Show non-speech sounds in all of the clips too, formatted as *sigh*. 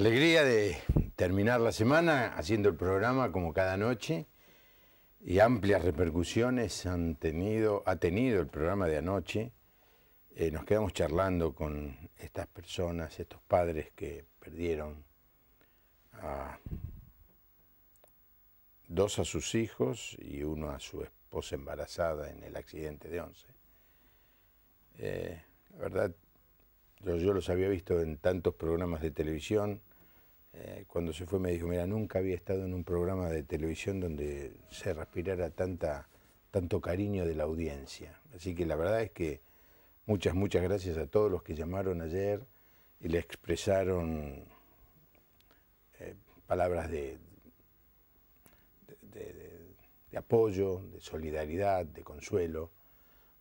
alegría de terminar la semana haciendo el programa como cada noche y amplias repercusiones han tenido, ha tenido el programa de anoche. Eh, nos quedamos charlando con estas personas, estos padres que perdieron a dos a sus hijos y uno a su esposa embarazada en el accidente de Once. Eh, la verdad, yo, los había visto en tantos programas de televisión, eh, cuando se fue me dijo, mira, nunca había estado en un programa de televisión donde se respirara tanta, tanto cariño de la audiencia. Así que la verdad es que muchas, muchas gracias a todos los que llamaron ayer y le expresaron eh, palabras de, de, apoyo, de solidaridad, de consuelo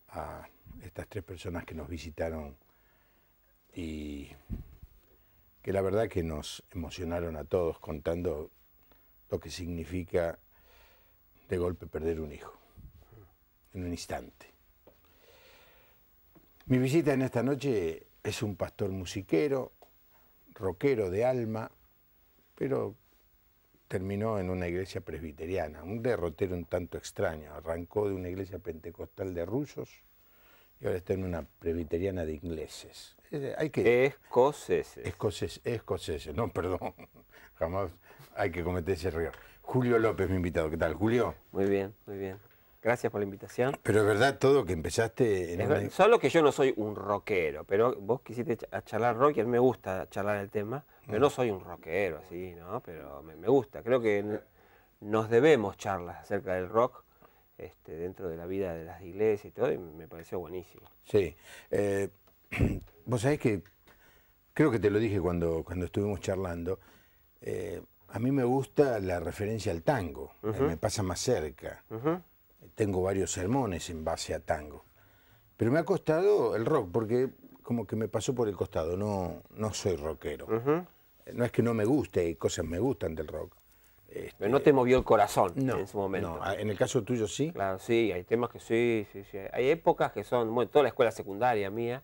a estas tres personas que nos visitaron y que la verdad que nos emocionaron a todos contando lo que significa de golpe perder un hijo, en un instante. Mi visita en esta noche es un pastor musiquero, rockero de alma, pero terminó en una iglesia presbiteriana, un derrotero un tanto extraño. Arrancó de una iglesia pentecostal de rusos y ahora estoy en una presbiteriana de ingleses. Hay que... Escoceses. Escoceses, no, perdón. *laughs* Jamás hay que cometer ese error. Julio López, mi invitado. ¿Qué tal, Julio? Muy bien, muy bien. Gracias por la invitación. Pero es verdad todo que empezaste en Solo que yo no soy un rockero, pero vos quisiste charlar rock y a mí me gusta charlar el tema, pero mm. no soy un rockero así, ¿no? Pero me, gusta. Creo que nos debemos charlas acerca del rock este, dentro de la vida de las iglesias y todo, y me pareció buenísimo. Sí. Eh, vos sabés que, creo que te lo dije cuando, cuando estuvimos charlando, eh, a mí me gusta la referencia al tango, eh, me pasa más cerca. Tengo varios sermones en base a tango. Pero me ha costado el rock, porque como que me pasó por el costado, no, no soy rockero. No es que no me guste, cosas que me gustan del rock, pero este, no te movió el corazón en su momento. No, en el caso tuyo sí. Claro, sí, hay temas que sí, sí, sí. Hay épocas que son, bueno, toda la escuela secundaria mía,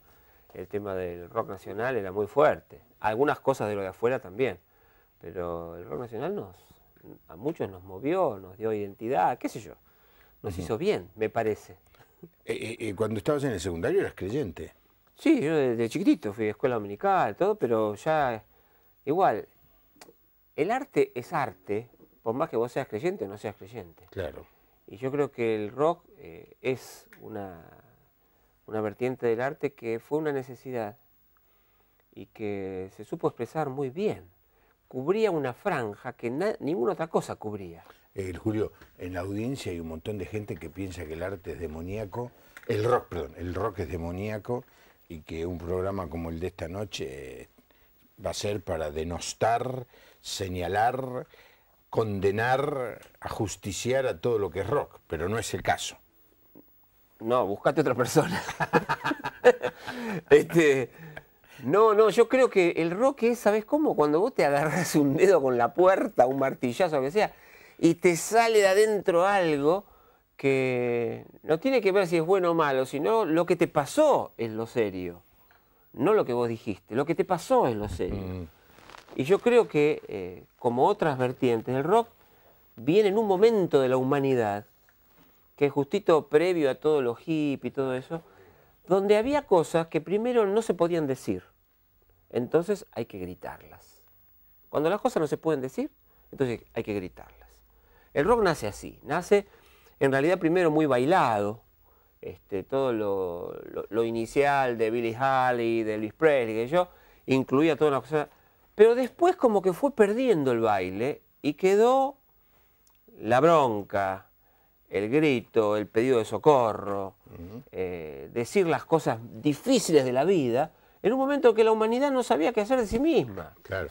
el tema del rock nacional era muy fuerte. Algunas cosas de lo de afuera también. Pero el rock nacional nos, a muchos nos movió, nos dio identidad, qué sé yo. Nos hizo bien, me parece. Y eh, eh, eh, cuando estabas en el secundario eras creyente. Sí, yo desde chiquitito fui a escuela dominical, todo, pero ya igual, el arte es arte por más que vos seas creyente o no seas creyente. Claro. Y yo creo que el rock eh, es una, una vertiente del arte que fue una necesidad y que se supo expresar muy bien. Cubría una franja que ninguna otra cosa cubría. Eh, Julio, en la audiencia hay un montón de gente que piensa que el arte es demoníaco, el rock, perdón, el rock es demoníaco y que un programa como el de esta noche va a ser para denostar, señalar condenar, a justiciar a todo lo que es rock, pero no es el caso. No, buscate otra persona. *laughs* este, no, no, yo creo que el rock es, ¿sabes cómo? Cuando vos te agarras un dedo con la puerta, un martillazo, lo que sea, y te sale de adentro algo que no tiene que ver si es bueno o malo, sino lo que te pasó es lo serio, no lo que vos dijiste, lo que te pasó es lo serio. Mm. Y yo creo que, eh, como otras vertientes el rock, viene en un momento de la humanidad, que es justito previo a todo lo hip y todo eso, donde había cosas que primero no se podían decir. Entonces hay que gritarlas. Cuando las cosas no se pueden decir, entonces hay que gritarlas. El rock nace así, nace en realidad primero muy bailado, este, todo lo, inicial de Billy Halley, de Luis Presley, que yo, incluía todas las cosa pero después como que fue perdiendo el baile y quedó la bronca, el grito, el pedido de socorro, eh, decir las cosas difíciles de la vida, en un momento que la humanidad no sabía qué hacer de sí misma. Claro.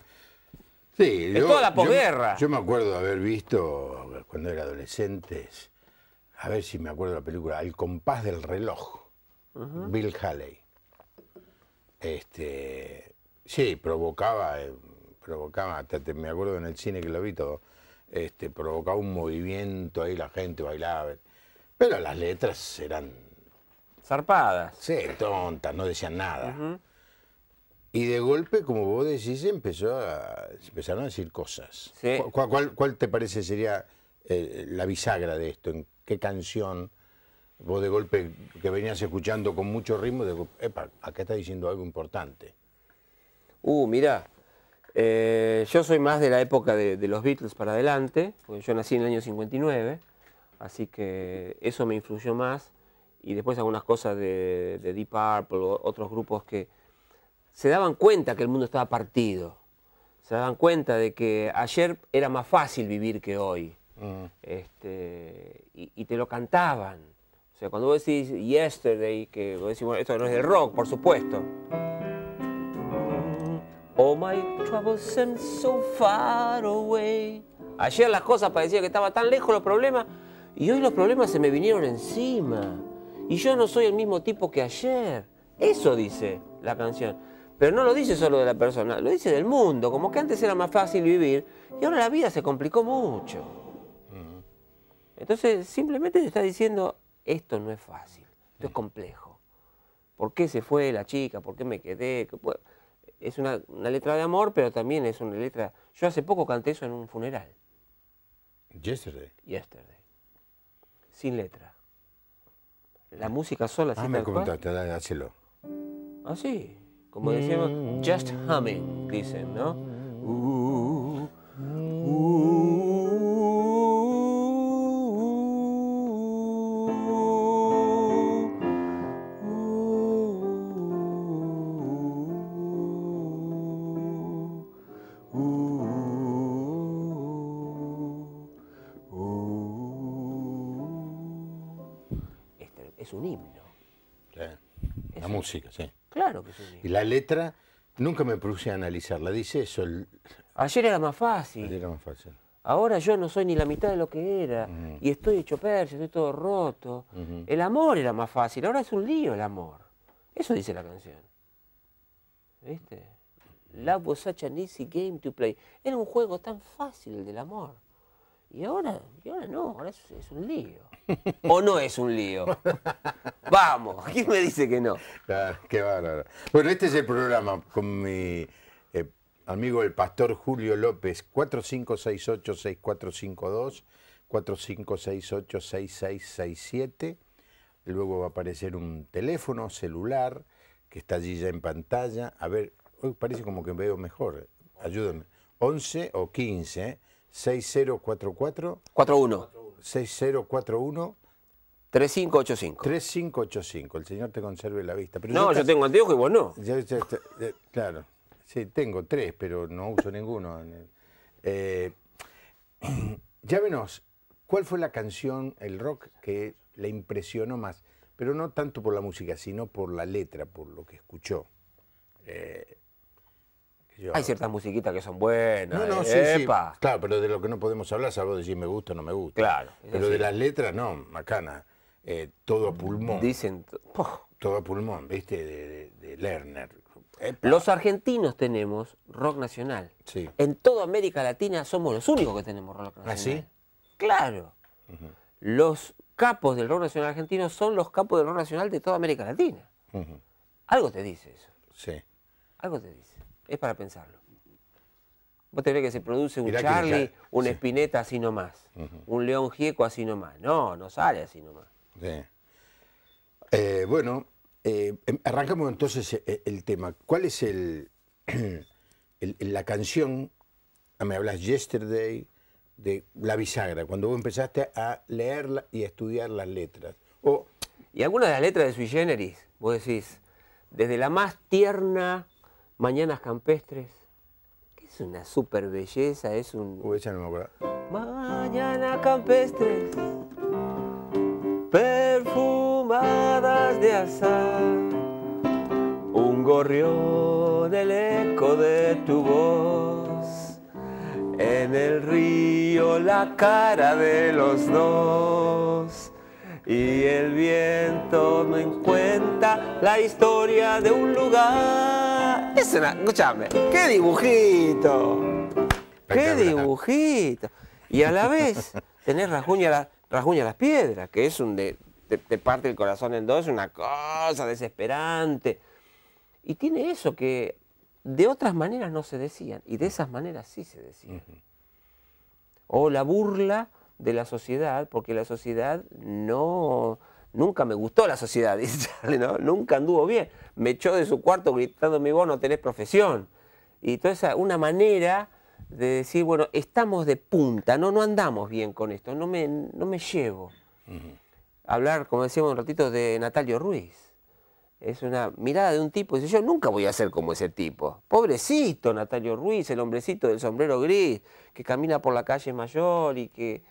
Sí, toda la posguerra. Yo, me acuerdo de haber visto, cuando era adolescente, a ver si me acuerdo la película, El compás del reloj, Bill Haley. Este, Sí, provocaba, eh, provocaba, me acuerdo en el cine que lo vi todo, este, provocaba un movimiento ahí, la gente bailaba. Pero las letras eran... Zarpadas. Sí, tontas, no decían nada. Y de golpe, como vos decís, empezó a, empezaron a decir cosas. Sí. ¿Cuál, te parece sería eh, la bisagra de esto? ¿En qué canción vos de golpe que venías escuchando con mucho ritmo, de, epa, acá está diciendo algo importante? uh, mira, eh, yo soy más de la época de, los Beatles para adelante, porque yo nací en el año 59, así que eso me influyó más. Y después algunas cosas de, Deep Purple, otros grupos que se daban cuenta que el mundo estaba partido. Se daban cuenta de que ayer era más fácil vivir que hoy. Mm. Este, y, y te lo cantaban. O sea, cuando vos decís yesterday, que vos decís, bueno, esto no es de rock, por supuesto. All oh, my troubles seem so far away. Ayer las cosas parecían que estaba tan lejos los problemas y hoy los problemas se me vinieron encima. Y yo no soy el mismo tipo que ayer. Eso dice la canción. Pero no lo dice solo de la persona, lo dice del mundo. Como que antes era más fácil vivir y ahora la vida se complicó mucho. Entonces simplemente está diciendo, esto no es fácil, esto es mm. complejo. ¿Por qué se fue la chica? ¿Por qué me quedé? ¿Qué es una, una, letra de amor, pero también es una letra... Yo hace poco canté eso en un funeral. Yesterday. Yesterday. Sin letra. La música sola. Ah, me comentaste, dale, hazlo. Ah, sí. Como decíamos, just humming, dicen, ¿no? Uh, uh, uh. es un himno. La, música, sí. Claro que es un himno. Y la letra, nunca me puse a analizarla, dice eso. Ayer era más fácil. Ayer era más fácil. Ahora yo no soy ni la mitad de lo que era. Y estoy hecho persia, estoy todo roto. El amor era más fácil, ahora es un lío el amor. Eso dice la canción. ¿Viste? Love was such an easy game to play. Era un juego tan fácil el del amor. Y ahora, ahora no, ahora es un lío. ¿O no es un lío? Vamos, ¿quién me dice que no? Ah, qué bárbaro. Bueno, este es el programa con mi eh, amigo el pastor Julio López, 4568-6452, 4568-6667. Luego va a aparecer un teléfono celular que está allí ya en pantalla. A ver, hoy parece como que veo mejor. Ayúdenme. 11 o 15, 6044. 41. 6041. 3585. 3585. El Señor te conserve la vista. no, yo, tengo anteojos y vos no. claro. Sí, tengo tres, pero no uso ninguno. Eh, *clears throat* ¿cuál fue la canción, el rock, que le impresionó más? Pero no tanto por la música, sino por la letra, por lo que escuchó. Eh, hay ciertas musiquitas que son buenas. No, eh, sí, Claro, pero de lo que no podemos hablar, salvo si me gusta o no me gusta. Claro. Pero de las letras, no, macana. Eh, todo a pulmón. Dicen. Todo a pulmón, ¿viste? De, Lerner. Los argentinos tenemos rock nacional. Sí. En toda América Latina somos los únicos que tenemos rock ¿Ah, nacional. Claro. Los capos del rock nacional argentino son los capos del rock nacional de toda América Latina. Algo te dice eso. Sí. Algo te dice es para pensarlo. Vos te ves que se produce un Charlie, un Espineta así nomás, un León Gieco así nomás. No, no sale así nomás. Eh, bueno, eh, em, arrancamos entonces eh, el tema. ¿Cuál es el, *clears throat* la canción, ah, me hablas yesterday, de La Bisagra, cuando vos empezaste a leerla y a estudiar las letras? Y alguna de las letras de Sui Generis, vos decís, desde la más tierna Mañanas Campestres, es una super belleza, es un... Uy, ya no Mañanas Campestres, perfumadas de azar, un gorrión, el eco de tu voz, en el río la cara de los dos y el viento no encuentra la historia de un lugar es qué dibujito. Qué dibujito. Y a la vez tenés rasguña, la, las piedras, que es un de. Te, parte el corazón en dos, una cosa desesperante. Y tiene eso que de otras maneras no se decían, y de esas maneras sí se decían. O la burla de la sociedad, porque la sociedad no Nunca me gustó la sociedad, *laughs* Nunca anduvo bien. Me echó de su cuarto gritándome, vos no tenés profesión. Y toda esa, una manera de decir, bueno, estamos de punta, no, andamos bien con esto, no me, no me llevo. Hablar, como decíamos un ratito, de Natalio Ruiz. Es una mirada de un tipo, dice, yo nunca voy a ser como ese tipo. Pobrecito Natalio Ruiz, el hombrecito del sombrero gris, que camina por la calle mayor y que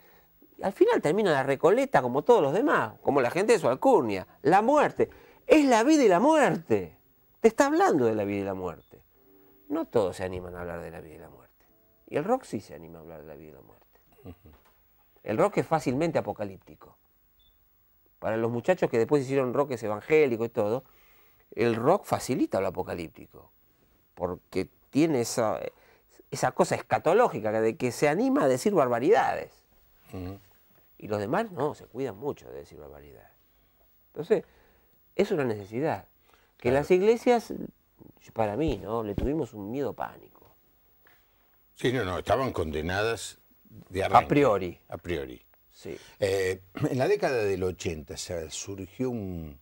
al final termina la recoleta como todos los demás, como la gente de su alcurnia. La muerte. Es la vida y la muerte. Te está hablando de la vida y la muerte. No todos se animan a hablar de la vida y la muerte. Y el rock sí se anima a hablar de la vida y la muerte. El rock es fácilmente apocalíptico. Para los muchachos que después hicieron rock es evangélico y todo, el rock facilita lo apocalíptico. Porque tiene esa, cosa escatológica de que se anima a decir barbaridades. Y los demás no, se cuidan mucho de decir barbaridad. Entonces, es una necesidad. Que las iglesias, para mí, ¿no? Le tuvimos un miedo pánico. Sí, no, no, estaban condenadas de A priori. A priori. Sí. Eh, en la década del 80 surgió un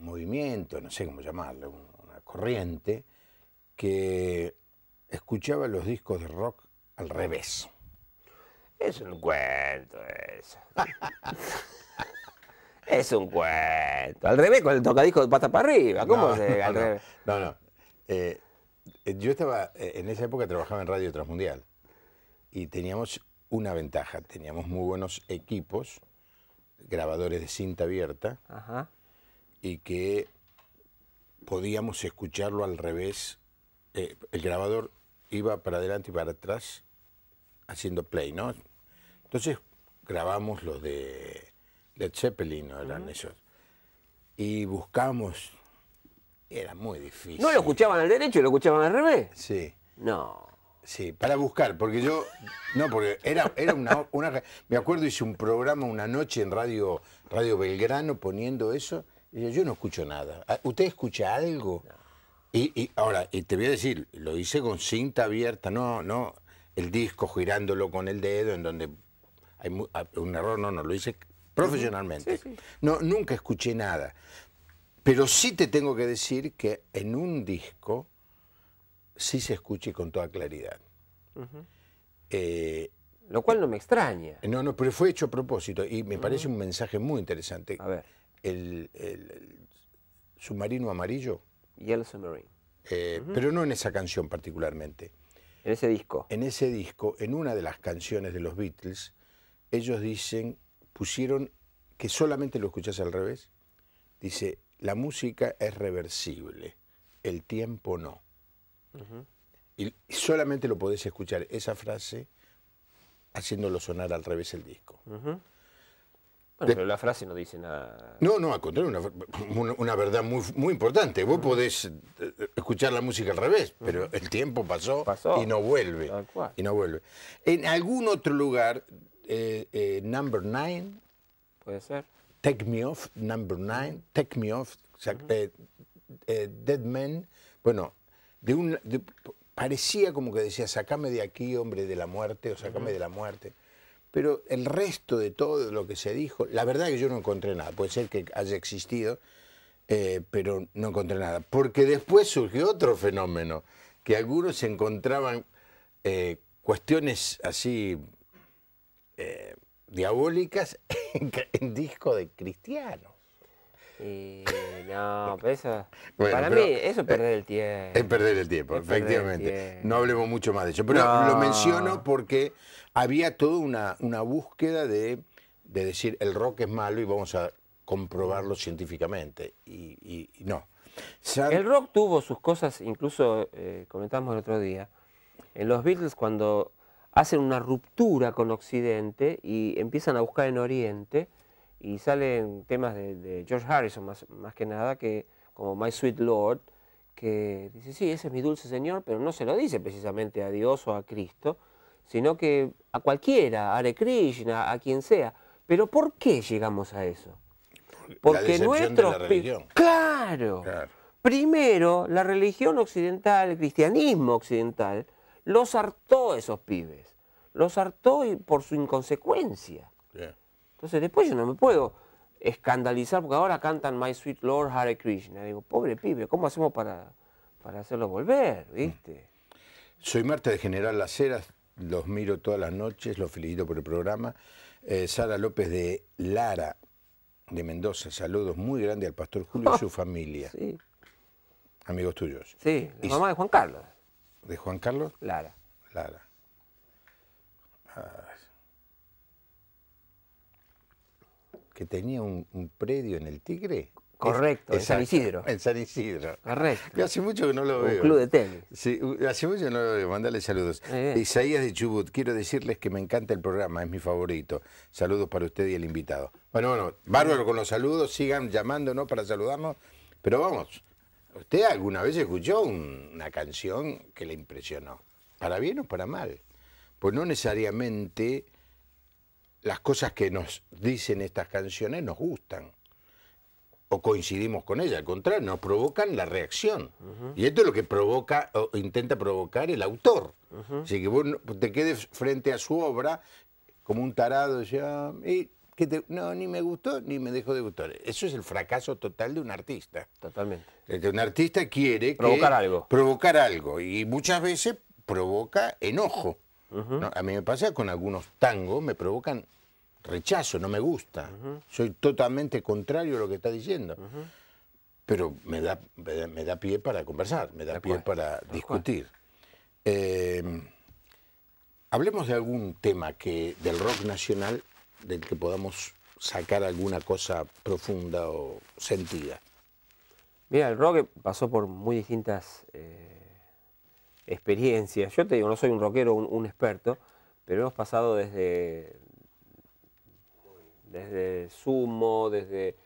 movimiento, no sé cómo llamarlo, una corriente, que escuchaba los discos de rock al revés. Es un cuento eso. *laughs* es un cuento. Al revés, con el tocadisco de pata para arriba. ¿Cómo no, Al revés? no, no. Eh, yo estaba. Eh, en esa época trabajaba en Radio Transmundial. Y teníamos una ventaja. Teníamos muy buenos equipos, grabadores de cinta abierta. Y que podíamos escucharlo al revés. Eh, el grabador iba para adelante y para atrás haciendo play, ¿no? Entonces grabamos los de Led Zeppelin, ¿no eran esos? Y buscamos, era muy difícil. ¿No lo escuchaban al derecho y lo escuchaban al revés? Sí. No. Sí, para buscar, porque yo, no, porque era, era una, me acuerdo hice un programa una noche en Radio, radio Belgrano poniendo eso, y yo, no escucho nada. Ah, ¿Usted escucha algo? Y, y, ahora, y te voy a decir, lo hice con cinta abierta, no, no, el disco girándolo con el dedo, en donde hay ah, un error, no, no, lo hice profesionalmente. No, nunca escuché nada. Pero sí te tengo que decir que en un disco sí se escuche con toda claridad. Eh, lo cual no me extraña. Eh, no, no, pero fue hecho a propósito y me parece un mensaje muy interesante. A ver. El, submarino amarillo. Yellow Submarine. Eh, pero no en esa canción particularmente. En ese disco. En ese disco, en una de las canciones de los Beatles, ellos dicen, pusieron, que solamente lo escuchas al revés, dice, la música es reversible, el tiempo no. Y solamente lo podés escuchar esa frase haciéndolo sonar al revés el disco. Bueno, pero la frase no dice nada. No, no, al contrario, una, verdad muy, muy importante. Vos podés eh, escuchar la música al revés, pero el tiempo pasó, pasó. y no vuelve. Y no vuelve. En algún otro lugar, eh, eh, number Nine. Puede ser. Take Me Off, Number Nine, Take Me Off, eh, Dead Men. Bueno, parecía como que decía, sacame de aquí, hombre de la muerte, o sacame de la muerte. Pero el resto de todo lo que se dijo, la verdad que yo no encontré nada, puede ser que haya existido, pero no encontré nada. Porque después surgió otro fenómeno, que algunos encontraban cuestiones así eh, diabólicas *laughs* en, disco de Cristiano Y no, para mí, eso eh, es perder el tiempo. Es perder el tiempo, efectivamente. No hablemos mucho más de eso. Pero lo menciono porque había toda una, búsqueda de, decir el rock es malo y vamos a comprobarlo científicamente. Y, no. El rock tuvo sus cosas, incluso eh, comentamos el otro día. En los Beatles, cuando hacen una ruptura con Occidente y empiezan a buscar en Oriente y salen temas de, George Harrison más, que nada, que como My Sweet Lord, que dice, sí, ese es mi dulce Señor, pero no se lo dice precisamente a Dios o a Cristo, sino que a cualquiera, a Hare Krishna, a quien sea. Pero ¿por qué llegamos a eso? Porque nuestros Claro. claro. Primero, la religión occidental, el cristianismo occidental, los hartó esos pibes los hartó y por su inconsecuencia. Entonces después yo no me puedo escandalizar porque ahora cantan My Sweet Lord Hare Krishna. Digo, pobre pibe, ¿cómo hacemos para, para hacerlo volver? Mm. ¿Viste? Soy Marta de General Las Heras, los miro todas las noches, los felicito por el programa. Eh, Sara López de Lara, de Mendoza, saludos muy grandes al pastor Julio y su *laughs* familia. Sí. Amigos tuyos. Sí, la mamá de Juan Carlos. ¿De Juan Carlos? Lara. Lara que tenía un, predio en el Tigre. Correcto, en San Isidro. En San Isidro. Correcto. hace mucho que no lo veo. Un club de tenis. hace mucho que no lo veo. Mandale saludos. Isaías de Chubut, quiero decirles que me encanta el programa, es mi favorito. Saludos para usted y el invitado. Bueno, bueno, bárbaro con los saludos, sigan llamándonos para saludarnos. Pero vamos, ¿usted alguna vez escuchó una canción que le impresionó? ¿Para bien o para mal? Pues no necesariamente las cosas que nos dicen estas canciones nos gustan o coincidimos con ellas, al contrario, nos provocan la reacción. Y esto es lo que provoca o intenta provocar el autor. Así que vos te quedes frente a su obra como un tarado, ya, ah, y que te, no, ni me gustó, ni me dejó de gustar. Eso es el fracaso total de un artista. Totalmente. Este, un artista quiere provocar algo. Provocar algo. Y muchas veces provoca enojo a mí me pasa con algunos tangos, me provocan rechazo, no me gusta. Soy totalmente contrario a lo que está diciendo. Pero me da, me da pie para conversar, me da pie para discutir. Em, hablemos de algún tema que del rock nacional del que podamos sacar alguna cosa profunda o sentida. Mira, el rock pasó por muy distintas... Eh, experiencia. Yo te digo, no soy un rockero, un, experto, pero hemos pasado desde, desde Sumo, desde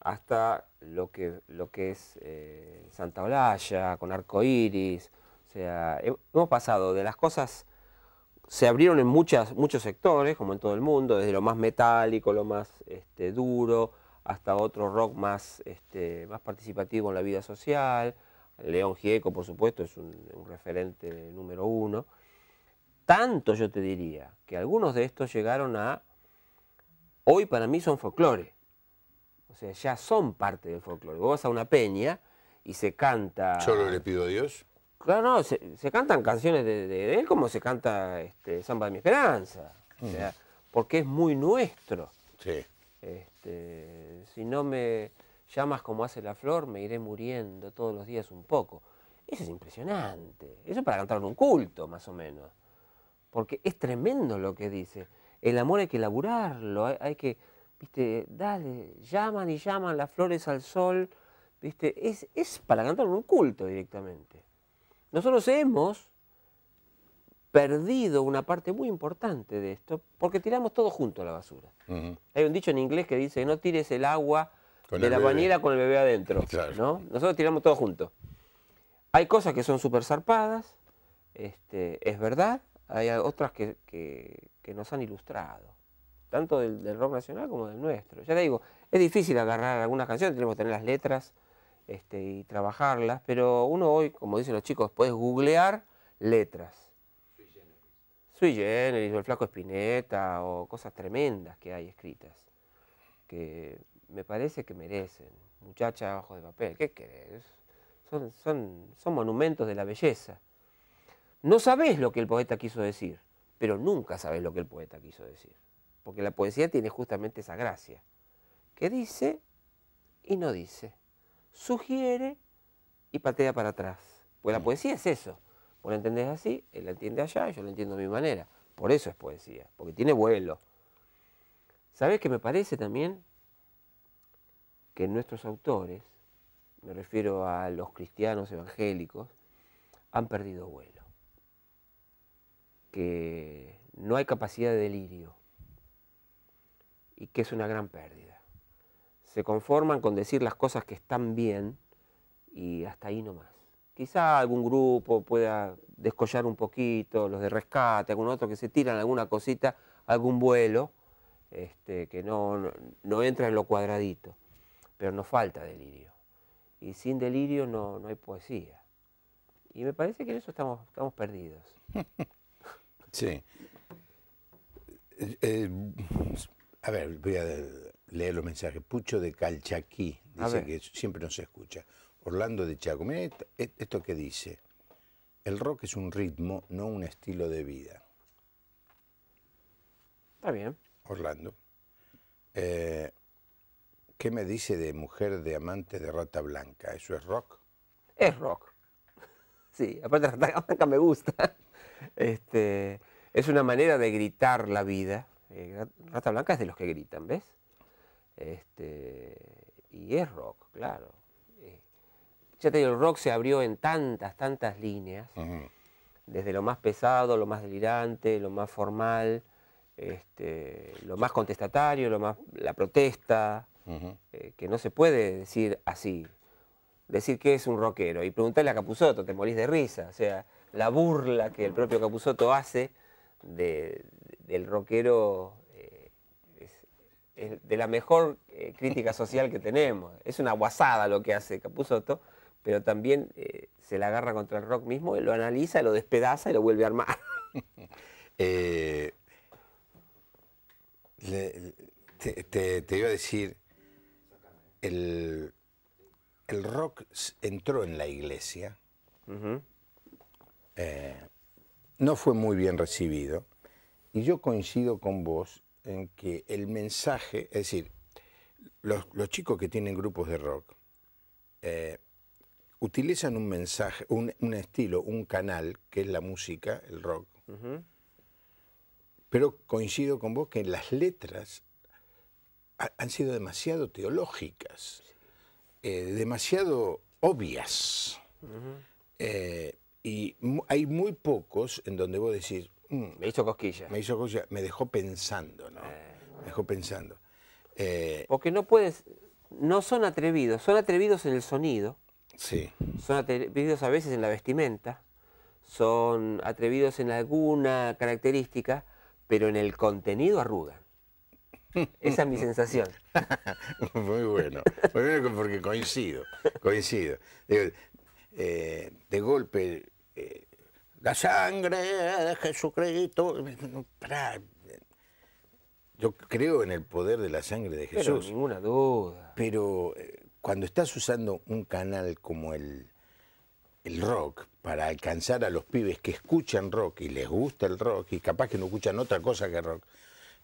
hasta lo que, lo que es eh, Santa Olalla, con Arco Iris. O sea, hemos pasado de las cosas, se abrieron en muchas, muchos sectores, como en todo el mundo, desde lo más metálico, lo más este, duro, hasta otro rock más, este, más participativo en la vida social. León Gieco, por supuesto, es un, referente número uno. Tanto yo te diría que algunos de estos llegaron a, hoy para mí son folclore, o sea, ya son parte del folclore. Vos vas a una peña y se canta... Solo le pido a Dios. Claro, no, se, cantan canciones de, él como se canta este, Samba de mi Esperanza. O sea, porque es muy nuestro. Sí. Este, si no me llamas como hace la flor, me iré muriendo todos los días un poco. Eso es impresionante. Eso es para cantar un culto, más o menos. Porque es tremendo lo que dice. El amor hay que laburarlo, hay, que, viste, dale, llaman y llaman las flores al sol, viste, es, para cantar un culto directamente. Nosotros hemos perdido una parte muy importante de esto porque tiramos todo junto a la basura. Hay un dicho en inglés que dice, no tires el agua de la bañera con el bebé adentro. Nosotros tiramos todo junto. Hay cosas que son súper zarpadas, este, es verdad, hay otras que, nos han ilustrado, tanto del, rock nacional como del nuestro. Ya te digo, es difícil agarrar algunas canciones, tenemos que tener las letras este, y trabajarlas, pero uno hoy, como dicen los chicos, puedes googlear letras. Sui generis. Sui generis, el flaco Espineta, o cosas tremendas que hay escritas. Que me parece que merecen. Muchacha abajo de papel, ¿qué crees Son, son, son monumentos de la belleza. No sabés lo que el poeta quiso decir, pero nunca sabés lo que el poeta quiso decir. Porque la poesía tiene justamente esa gracia, que dice y no dice, sugiere y patea para atrás. Pues la poesía es eso. Vos la entendés así, él la entiende allá, yo la entiendo a mi manera. Por eso es poesía, porque tiene vuelo. ¿Sabés qué me parece también? que nuestros autores, me refiero a los cristianos evangélicos, han perdido vuelo, que no hay capacidad de delirio y que es una gran pérdida. Se conforman con decir las cosas que están bien y hasta ahí no más. Quizá algún grupo pueda descollar un poquito, los de rescate, algún otro que se tiran alguna cosita, algún vuelo, este, que no entra en lo cuadradito pero no falta delirio. Y sin delirio no, hay poesía. Y me parece que en eso estamos, estamos perdidos. *laughs* Sí. Eh, eh, a ver, voy a leer los mensajes. Pucho de Calchaquí dice que siempre nos escucha. Orlando de Chaco. esto que dice. El rock es un ritmo, no un estilo de vida. Está bien. Orlando. Eh, ¿Qué me dice de mujer de amante de rata blanca? ¿Eso es rock? Es rock. *laughs* Sí, aparte rata blanca me gusta. *laughs* Este, es una manera de gritar la vida. Eh, rata blanca es de los que gritan, ¿ves? Este, y es rock, claro. Eh, ya te digo, el rock se abrió en tantas, tantas líneas, desde lo más pesado, lo más delirante, lo más formal, este, lo más contestatario, lo más la protesta, eh, que no se puede decir así. Decir que es un rockero y preguntarle a Capuzoto, te morís de risa. O sea, la burla que el propio Capuzoto hace del rockero eh, es, de la mejor eh, crítica social que tenemos. Es una guasada lo que hace Capuzoto, pero también se la agarra contra el rock mismo, y lo analiza, lo despedaza y lo vuelve a armar. *laughs* te, iba a decir, el, rock entró en la iglesia. Eh, no fue muy bien recibido. Y yo coincido con vos en que el mensaje, es decir, los, chicos que tienen grupos de rock eh, utilizan un mensaje, un, estilo, un canal, que es la música, el rock. Pero coincido con vos que las letras han sido demasiado teológicas, eh, demasiado obvias. Eh, y hay muy pocos en donde vos decir mm, me hizo cosquilla. Me hizo cosquilla, me dejó pensando, ¿no? Eh. Me dejó pensando. Porque no puedes... No son atrevidos, son atrevidos en el sonido. Sí. Son atrevidos a veces en la vestimenta, son atrevidos en alguna característica, pero en el contenido arrugan. Esa es mi sensación. *laughs* muy bueno, porque coincido, coincido. Eh, de, golpe, eh, la sangre de Jesucristo. Yo creo en el poder de la sangre de Jesús. Pero ninguna duda. Pero eh, cuando estás usando un canal como el, el rock para alcanzar a los pibes que escuchan rock y les gusta el rock y capaz que no escuchan otra cosa que rock,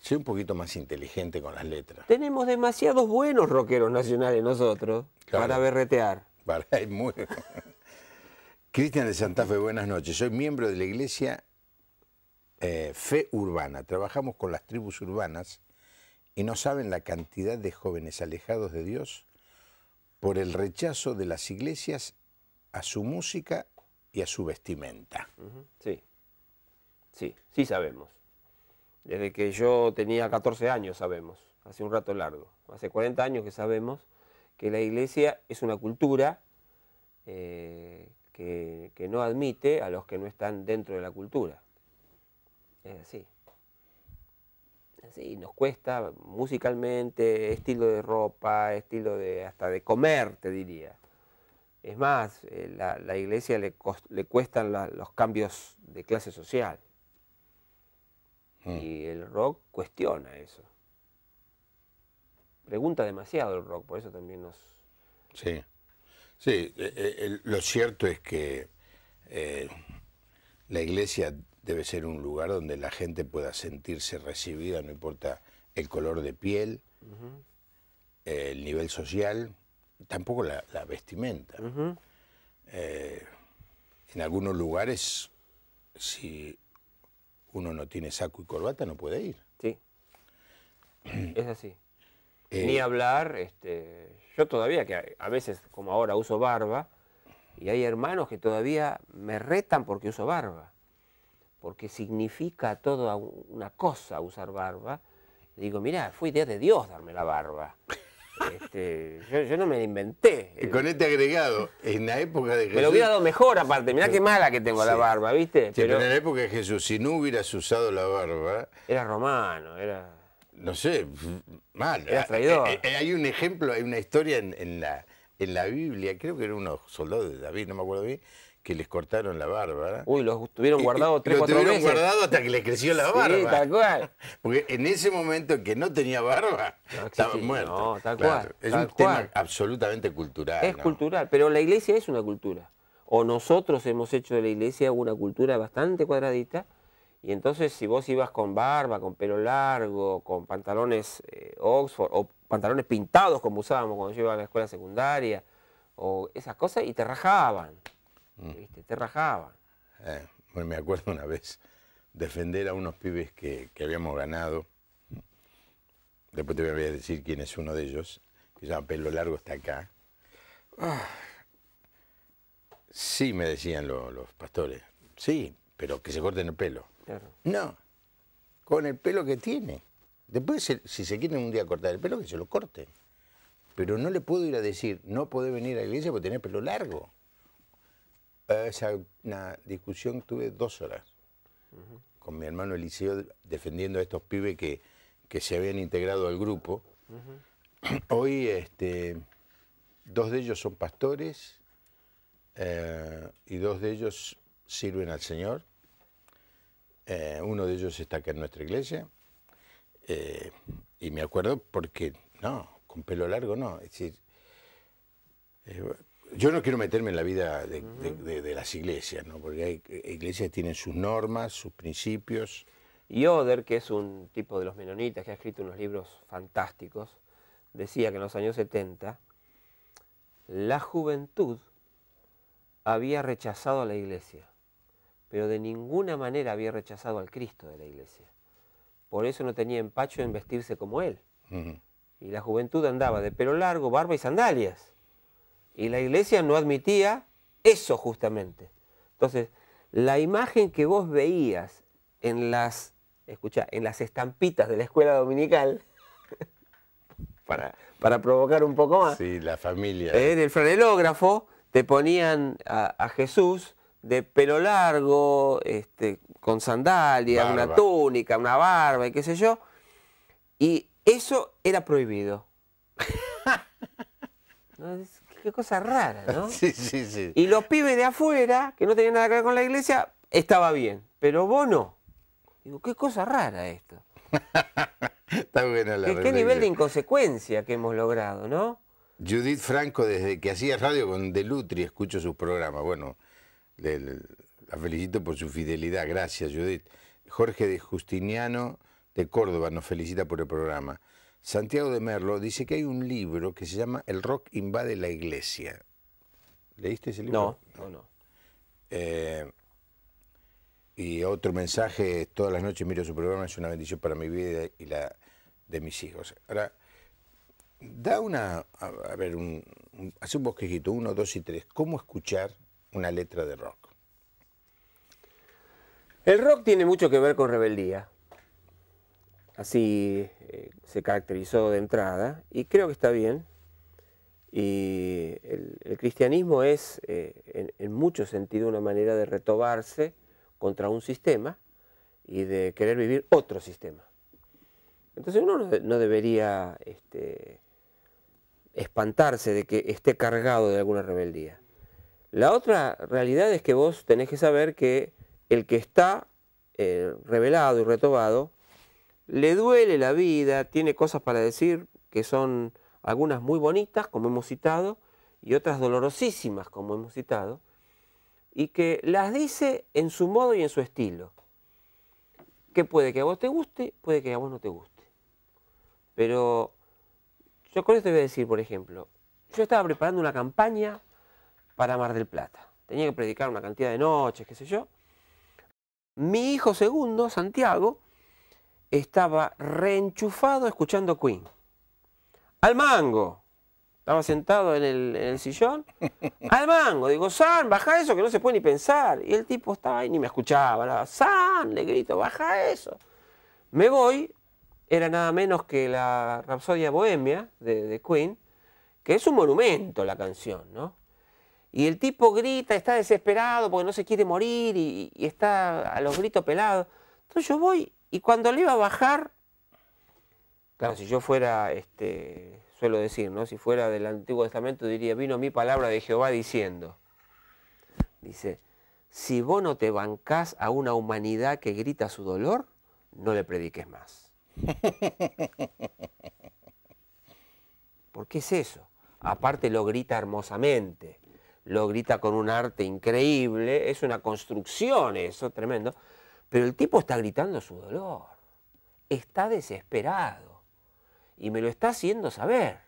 soy un poquito más inteligente con las letras. Tenemos demasiados buenos rockeros nacionales nosotros para berretear. *laughs* Cristian de Santa Fe, buenas noches. Soy miembro de la iglesia eh, Fe Urbana. Trabajamos con las tribus urbanas y no saben la cantidad de jóvenes alejados de Dios por el rechazo de las iglesias a su música y a su vestimenta. Sí, sí, sí sabemos desde que yo tenía 14 años sabemos, hace un rato largo, hace 40 años que sabemos que la iglesia es una cultura eh, que, no admite a los que no están dentro de la cultura. Es así. nos cuesta musicalmente, estilo de ropa, estilo de hasta de comer, te diría. Es más, eh, la, iglesia le, cuestan los cambios de clase social. Mm. Y el rock cuestiona eso. Pregunta demasiado el rock, por eso también nos... Sí, sí, eh, eh, lo cierto es que eh, la iglesia debe ser un lugar donde la gente pueda sentirse recibida, no importa el color de piel, el nivel social, tampoco la, vestimenta. en algunos lugares, si uno no tiene saco y corbata, no puede ir. Sí, *clears throat* es así. Eh, Ni hablar, este, yo todavía, que a veces como ahora uso barba, y hay hermanos que todavía me retan porque uso barba, porque significa toda una cosa usar barba. digo, mira, fue idea de Dios darme la barba. *laughs* Este, yo, no me la inventé. con este agregado, en la época de Jesús. Me lo hubiera dado mejor, aparte. Mirá qué mala que tengo la barba, ¿viste? pero... en la época de Jesús, si no hubieras usado la barba. Era romano, era. No sé, mal. Era ah, traidor. Eh, eh, hay un ejemplo, hay una historia en, la, en la Biblia, creo que era unos soldados de David, no me acuerdo bien que les cortaron la barba. Uy, los tuvieron guardados tres, cuatro meses. Los tuvieron guardado hasta que les creció la barba. Sí, tal cual. *laughs* Porque en ese momento que no tenía barba, estaban ah, estaba No, tal cual. Es un tema absolutamente cultural. Es cultural, pero la iglesia es una cultura. O nosotros hemos hecho de la iglesia una cultura bastante cuadradita. Y entonces si vos ibas con barba, con pelo largo, con pantalones eh, Oxford, o pantalones pintados como usábamos cuando yo iba a la escuela secundaria, o esas cosas, y te rajaban. Te rajaban. Eh, me acuerdo una vez defender a unos pibes que, habíamos ganado. Después te voy a decir quién es uno de ellos, que se llama Pelo Largo, está acá. Ah, sí, me decían los pastores. Sí, pero que se corten el pelo. No, con el pelo que tiene. Después, si se quieren un día cortar el pelo, que se lo corten. Pero no le puedo ir a decir, no podés venir a la iglesia porque tenés pelo largo. Eh, esa, una discusión tuve dos horas con mi hermano Eliseo defendiendo a estos pibes que, que se habían integrado al grupo. Hoy este, dos de ellos son pastores eh, y dos de ellos sirven al Señor. Eh, uno de ellos está acá en nuestra iglesia. y me acuerdo porque, no, con pelo largo no. Es decir, yo no quiero meterme en la vida de, las iglesias, ¿no? porque hay iglesias que tienen sus normas, sus principios. Y Oder, que es un tipo de los menonitas que ha escrito unos libros fantásticos, decía que en los años 70 la juventud había rechazado a la iglesia, pero de ninguna manera había rechazado al Cristo de la iglesia. Por eso no tenía empacho en vestirse como él. Y la juventud andaba de pelo largo, barba y sandalias. Y la iglesia no admitía eso justamente. Entonces, la imagen que vos veías en las, escucha, en las estampitas de la escuela dominical, *laughs* para, para provocar un poco más. Sí, la familia. En el franelógrafo te ponían a, Jesús de pelo largo, este, con sandalia, una túnica, una barba y qué sé yo. Y eso era prohibido. *laughs* qué cosa rara, ¿no? *laughs* Sí, sí, sí. Y los pibes de afuera, que no tenían nada que ver con la iglesia, estaba bien, pero vos no. Digo, qué cosa rara esto. *laughs* Está buena la ¿Qué, ¿Qué nivel de inconsecuencia que hemos logrado, no? Judith Franco, desde que hacía radio con Delutri, escucho sus programas. Bueno, la felicito por su fidelidad. Gracias, Judith. Jorge de Justiniano de Córdoba nos felicita por el programa. Santiago de Merlo dice que hay un libro que se llama El rock invade la iglesia. ¿Leíste ese libro? No, no, no. Eh, y otro mensaje, todas las noches miro su programa, es una bendición para mi vida y la de mis hijos. Ahora, da una, a, ver, un, hace un bosquejito, uno, dos y tres. ¿Cómo escuchar una letra de rock? El rock tiene mucho que ver con rebeldía así eh, se caracterizó de entrada y creo que está bien. Y el, cristianismo es, eh, en, mucho sentido una manera de retobarse contra un sistema y de querer vivir otro sistema. Entonces uno no, debería este, espantarse de que esté cargado de alguna rebeldía. La otra realidad es que vos tenés que saber que el que está eh, revelado y retobado le duele la vida, tiene cosas para decir que son algunas muy bonitas, como hemos citado, y otras dolorosísimas, como hemos citado, y que las dice en su modo y en su estilo, que puede que a vos te guste, puede que a vos no te guste. Pero yo con esto voy a decir, por ejemplo, yo estaba preparando una campaña para Mar del Plata, tenía que predicar una cantidad de noches, qué sé yo. Mi hijo segundo, Santiago, estaba reenchufado escuchando Queen. Al mango. Estaba sentado en el, sillón. *laughs* Al mango. Digo, San, baja eso que no se puede ni pensar. Y el tipo estaba ahí, ni me escuchaba. Nada. San, le grito, baja eso. Me voy. Era nada menos que la Rapsodia Bohemia de, Queen, que es un monumento la canción, ¿no? Y el tipo grita, está desesperado porque no se quiere morir y, y está a los gritos pelados. Entonces yo voy y cuando le iba a bajar, claro, si yo fuera, este, suelo decir, ¿no? si fuera del Antiguo Testamento, diría, vino mi palabra de Jehová diciendo, dice, si vos no te bancás a una humanidad que grita su dolor, no le prediques más. ¿Por qué es eso? Aparte lo grita hermosamente, lo grita con un arte increíble, es una construcción eso, tremendo. Pero el tipo está gritando su dolor, está desesperado y me lo está haciendo saber.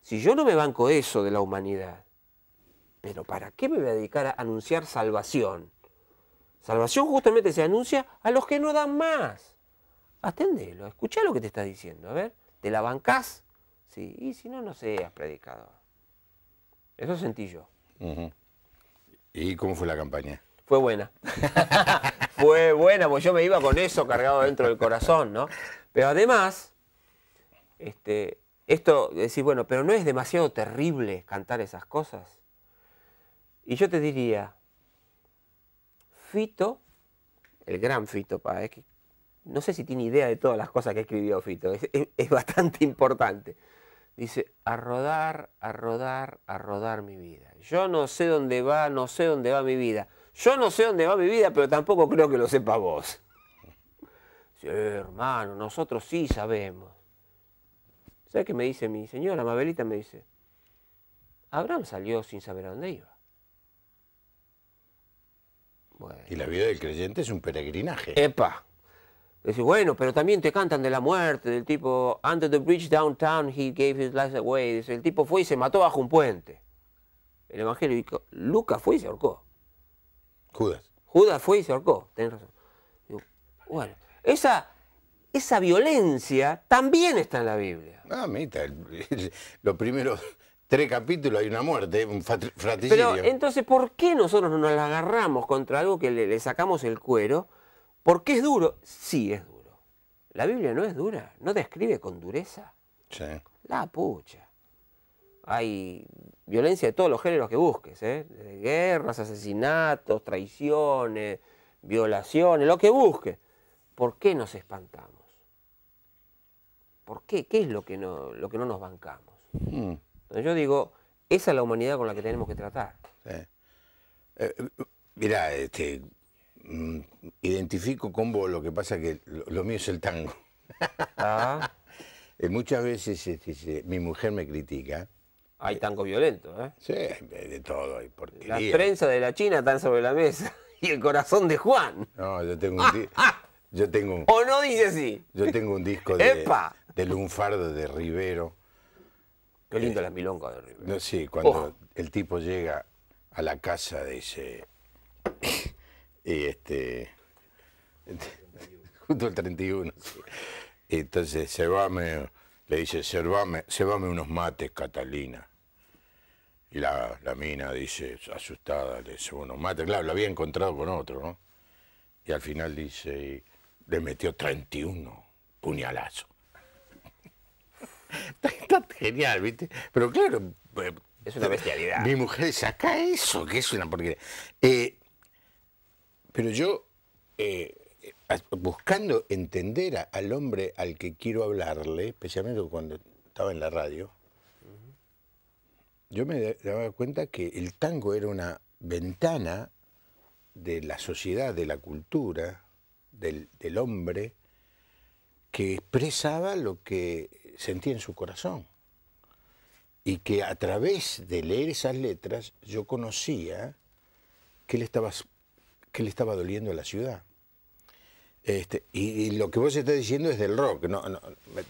Si yo no me banco eso de la humanidad, pero ¿para qué me voy a dedicar a anunciar salvación? Salvación justamente se anuncia a los que no dan más. Aténdelo, escucha lo que te está diciendo, a ver, ¿te la bancás? Sí, y si no, no seas predicador. Eso sentí yo. ¿Y cómo fue la campaña? fue buena. *laughs* fue buena, porque yo me iba con eso cargado dentro del corazón, ¿no? Pero además, este, esto, decís, bueno, pero no es demasiado terrible cantar esas cosas. Y yo te diría, Fito, el gran Fito, no sé si tiene idea de todas las cosas que escribió Fito, es bastante importante. Dice, a rodar, a rodar, a rodar mi vida. Yo no sé dónde va, no sé dónde va mi vida yo no sé dónde va mi vida, pero tampoco creo que lo sepa vos. Sí, hermano, nosotros sí sabemos. ¿Sabes qué me dice mi señora? Mabelita me dice, Abraham salió sin saber a dónde iba. Y la vida del creyente es un peregrinaje. Epa. Dice, bueno, pero también te cantan de la muerte, del tipo, under the bridge downtown he gave his life away. Dice, el tipo fue y se mató bajo un puente. El dijo, Lucas fue y se ahorcó. Judas. Judas fue y se ahorcó, tenés razón. bueno, esa, esa violencia también está en la Biblia. Ah, mira, los primeros tres capítulos hay una muerte, un fratricidio. Pero entonces, ¿por qué nosotros no nos agarramos contra algo que le, sacamos el cuero? Porque es duro. Sí, es duro. La Biblia no es dura, no describe con dureza. Sí. La pucha hay violencia de todos los géneros que busques, ¿eh? guerras, asesinatos, traiciones, violaciones, lo que busques. ¿Por qué nos espantamos? ¿Por qué? ¿Qué es lo que no, lo que no nos bancamos? Mm. yo digo, esa es la humanidad con la que tenemos que tratar. Sí. Eh, eh, mirá, este, mm, identifico con vos, lo que pasa que lo, mío es el tango. Ah. *laughs* muchas veces este, mi mujer me critica hay eh, tango violento, ¿eh? Sí, de todo, La Las trenzas de la China están sobre la mesa *laughs* y el corazón de Juan. No, yo tengo un disco. *laughs* ¿O no dice así? Yo tengo un disco de, de Lunfardo de Rivero. Qué lindo eh, las miloncas de Rivero. sí, cuando oh. el tipo llega a la casa dice... *coughs* y este... *laughs* Justo el 31. Entonces se va me Le dice, a servame unos mates, Catalina. Y la, mina dice, asustada, le dice, bueno, mate, claro, lo había encontrado con otro, ¿no? Y al final dice, le metió 31 puñalazo. está, genial, ¿viste? Pero claro... Eh, es una bestialidad. Mi mujer saca eso, que es una porquería. Eh, pero yo... Eh, buscando entender al hombre al que quiero hablarle, especialmente cuando estaba en la radio, yo me daba cuenta que el tango era una ventana de la sociedad, de la cultura, del, hombre, que expresaba lo que sentía en su corazón. Y que a través de leer esas letras yo conocía que le estaba, le estaba doliendo a la ciudad. Este, y, lo que vos estás diciendo es del rock, no,